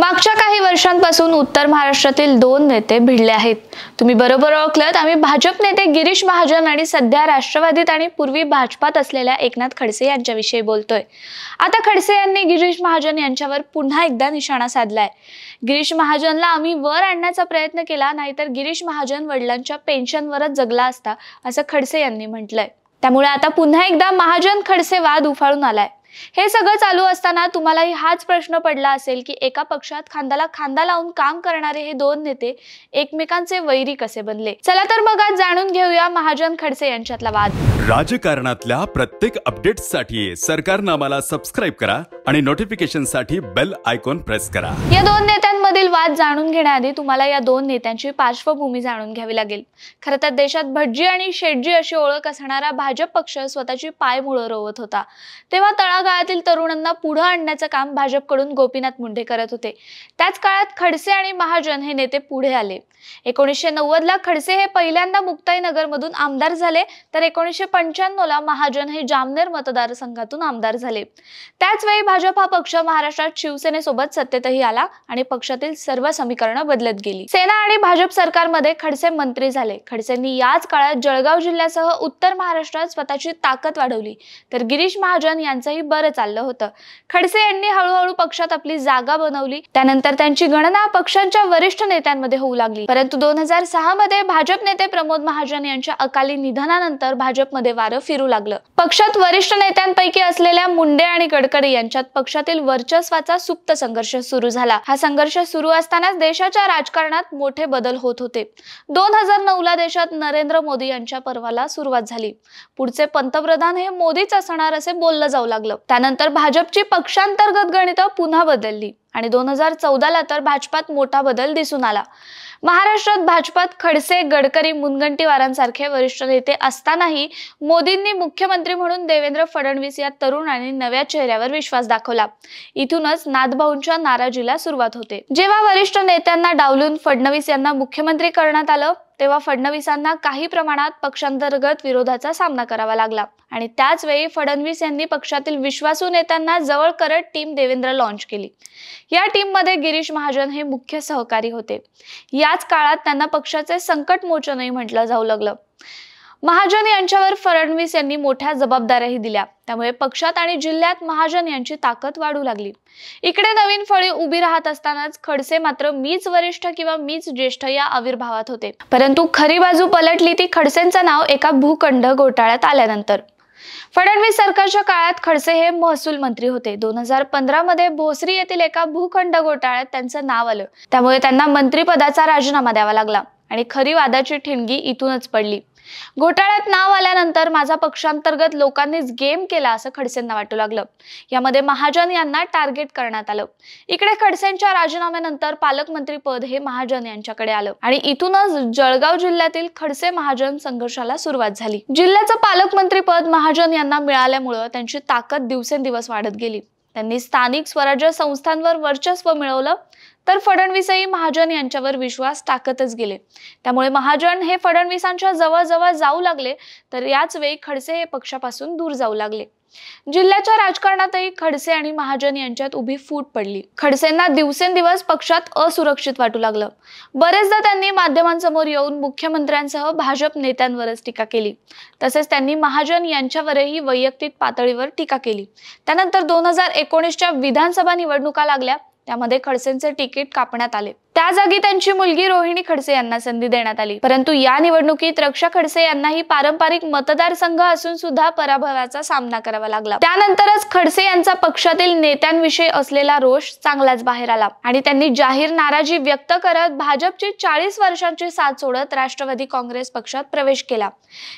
मागच्या काही वर्षांपासून उत्तर महाराष्ट्रातील दोन नेते भिडले आहेत तुम्ही बरोबर ओळखलंत आम्ही भाजप नेते गिरीश महाजन आणि सध्या राष्ट्रवादीत आणि पूर्वी भाजपात असलेल्या एकनाथ खडसे यांच्याविषयी बोलतोय आता खडसे यांनी गिरीश महाजन यांच्यावर पुन्हा एकदा निशाणा साधलाय गिरीश महाजनला आम्ही वर आणण्याचा प्रयत्न केला नाहीतर गिरीश महाजन वडिलांच्या पेन्शनवरच जगला असता असं खडसे यांनी म्हटलंय त्यामुळे आता पुन्हा एकदा महाजन खडसे वाद उफाळून आलाय हे सगळं चालू असताना तुम्हालाही हाच प्रश्न पडला असेल की एका पक्षात खांदाला खांदा लावून काम करणारे हे दोन नेते एकमेकांचे वैरी कसे बनले चला तर मग आज जाणून घेऊया महाजन खडसे यांच्यातला वाद राजकारणातल्या प्रत्येक अपडेटसाठी सरकारनामाला सबस्क्राईब करा आणि नोटिफिकेशन साठी बेल आयकॉन प्रेस करा या दोन नेत्यांमधील वाद जाणून घेण्याआधी तुम्हाला या दोन नेत्यांची पार्श्वभूमी जाणून घ्यावी लागेल खरं तर देशात भटजी आणि शेटजी अशी ओळख असणारा भाजप पक्ष स्वतःची पायमुळं रोवत होता तेव्हा तळागाळातील तरुणांना पुढे आणण्याचं काम भाजपकडून गोपीनाथ मुंडे करत होते त्याच काळात खडसे आणि महाजन हे नेते पुढे आले एकोणीसशे नव्वद ला खडसे हे पहिल्यांदा मुक्ताईनगर मधून आमदार झाले तर एकोणीसशे पंच्याण्णव ला महाजन हे जामनेर मतदारसंघातून आमदार झाले त्याच वेळी भाजप हा पक्ष महाराष्ट्रात शिवसेनेसोबत सत्तेतही आला आणि पक्षातील सर्व समीकरणं बदलत गेली सेना आणि भाजप सरकारमध्ये खडसे मंत्री झाले खडसेंनी याच काळात जळगाव जिल्ह्यासह उत्तर महाराष्ट्रात स्वतःची ताकद वाढवली तर गिरीश महाजन यांचंही बरं चाललं होतं खडसे यांनी हळूहळू पक्षात आपली जागा बनवली त्यानंतर त्यांची गणना पक्षांच्या वरिष्ठ नेत्यांमध्ये होऊ लागली परंतु दोन हजार सहा मध्ये भाजप नेते प्रमोद महाजन यांच्या अकाली निधनानंतर भाजपमध्ये वारं फिरू लागलं पक्षात वरिष्ठ नेत्यांपैकी असलेल्या मुंडे आणि गडकरी यांच्या देशात पक्षातील वर्चस्वाचा सुप्त संघर्ष सुरू झाला हा संघर्ष सुरू असतानाच देशाच्या राजकारणात मोठे बदल होत होते दोन हजार नऊ ला देशात नरेंद्र मोदी यांच्या पर्वाला सुरुवात झाली पुढचे पंतप्रधान हे मोदीच असणार असे बोललं जाऊ लागलं त्यानंतर भाजपची पक्षांतर्गत गणित पुन्हा बदलली आणि दोन हजार चौदाला तर भाजपात मोठा बदल दिसून आला महाराष्ट्रात भाजपात खडसे गडकरी मुनगंटीवारांसारखे वरिष्ठ नेते असतानाही मोदींनी मुख्यमंत्री म्हणून देवेंद्र फडणवीस या तरुण आणि नव्या चेहऱ्यावर विश्वास दाखवला इथूनच नादभाऊंच्या नाराजीला सुरुवात होते जेव्हा वरिष्ठ नेत्यांना डावलून फडणवीस यांना मुख्यमंत्री करण्यात आलं तेव्हा फडणवीसांना काही प्रमाणात पक्षांतर्गत विरोधाचा सामना करावा लागला आणि त्याचवेळी फडणवीस यांनी पक्षातील विश्वासू नेत्यांना जवळ करत टीम देवेंद्र लॉन्च केली या टीममध्ये गिरीश महाजन हे मुख्य सहकारी होते याच काळात त्यांना पक्षाचे संकट मोचनही म्हटलं जाऊ लागलं महाजन यांच्यावर फडणवीस यांनी मोठ्या जबाबदाऱ्याही दिल्या त्यामुळे पक्षात आणि जिल्ह्यात महाजन यांची ताकद वाढू लागली इकडे नवीन फळी उभी राहत असतानाच खडसे मात्र मीच वरिष्ठ किंवा मीच ज्येष्ठ या आविर्भावात होते परंतु खरी बाजू पलटली ती खडसेंचं नाव एका भूखंड घोटाळ्यात आल्यानंतर फडणवीस सरकारच्या काळात खडसे हे महसूल मंत्री होते दोन हजार पंधरा मध्ये भोसरी येथील एका भूखंड घोटाळ्यात त्यांचं नाव आलं त्यामुळे त्यांना मंत्रीपदाचा राजीनामा द्यावा लागला आणि खरी वादाची ठिणगी इथूनच पडली घोटाळ्यात नाव आल्यानंतर माझा पक्षांतर्गत लोकांनीच गेम केला असं खडसेंना वाटू लागलं यामध्ये महाजन यांना टार्गेट करण्यात आलं इकडे खडसेंच्या राजीनाम्यानंतर पालकमंत्री पद हे महाजन यांच्याकडे आलं आणि इथूनच जळगाव जिल्ह्यातील खडसे महाजन संघर्षाला सुरुवात झाली जिल्ह्याचं पालकमंत्री पद महाजन यांना मिळाल्यामुळं त्यांची ताकद दिवसेंदिवस वाढत गेली त्यांनी स्थानिक स्वराज्य संस्थांवर वर्चस्व मिळवलं तर फडणवीसही महाजन यांच्यावर विश्वास टाकतच गेले त्यामुळे महाजन हे फडणवीसांच्या जवळजवळ जाऊ लागले तर याच वेळी खडसे हे पक्षापासून दूर जाऊ लागले जिल्ह्याच्या राजकारणातही खडसे आणि महाजन यांच्यात उभी फूट पडली खडसेंना दिवसेंदिवस पक्षात असुरक्षित वाटू लागलं बरेचदा त्यांनी माध्यमांसमोर येऊन मुख्यमंत्र्यांसह भाजप नेत्यांवरच टीका केली तसेच त्यांनी महाजन यांच्यावरही वैयक्तिक पातळीवर टीका केली त्यानंतर दोन हजार एकोणीसच्या विधानसभा निवडणुका लागल्या त्यामध्ये खडसेंचे तिकीट कापण्यात आले त्या जागी त्यांची मुलगी रोहिणी खडसे यांना संधी देण्यात आली परंतु या निवडणुकीत रक्षा खडसे यांनाही पारंपरिक मतदारसंघ असून सुद्धा पराभवाचा सामना करावा लागला त्यानंतरच खडसे यांचा पक्षातील नेत्यांविषयी असलेला रोष चांगलाच बाहेर आला आणि त्यांनी जाहीर नाराजी व्यक्त करत भाजपची चाळीस वर्षांची साथ सोडत राष्ट्रवादी काँग्रेस पक्षात प्रवेश केला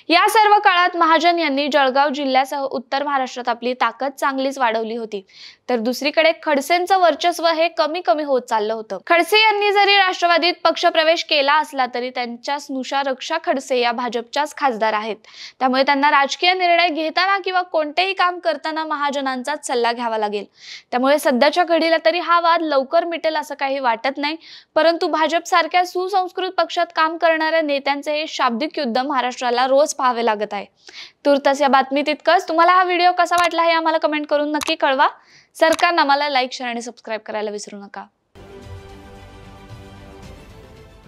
या सर्व काळात महाजन यांनी जळगाव जिल्ह्यासह उत्तर महाराष्ट्रात आपली ताकद चांगलीच वाढवली होती तर दुसरीकडे खडसेंचं वर्चस्व हे कमी कमी होत चाललं होतं खडसे यांनी यांनी जरी राष्ट्रवादीत पक्षप्रवेश केला असला तरी त्यांच्या स्नुषा रक्षा खडसे या भाजपच्याच खासदार आहेत त्यामुळे त्यांना राजकीय निर्णय घेताना किंवा कोणतेही काम करताना महाजनांचाच सल्ला घ्यावा लागेल त्यामुळे सध्याच्या घडीला तरी हा वाद लवकर मिटेल असं काही वाटत नाही परंतु भाजप सारख्या सुसंस्कृत पक्षात काम करणाऱ्या नेत्यांचे हे शाब्दिक युद्ध महाराष्ट्राला रोज पाहावे लागत आहे तुर्तास या बातमीत इतकंच तुम्हाला हा व्हिडिओ कसा वाटला हे आम्हाला कमेंट करून नक्की कळवा सरकारनं मला लाईक शेअर आणि सबस्क्राईब करायला विसरू नका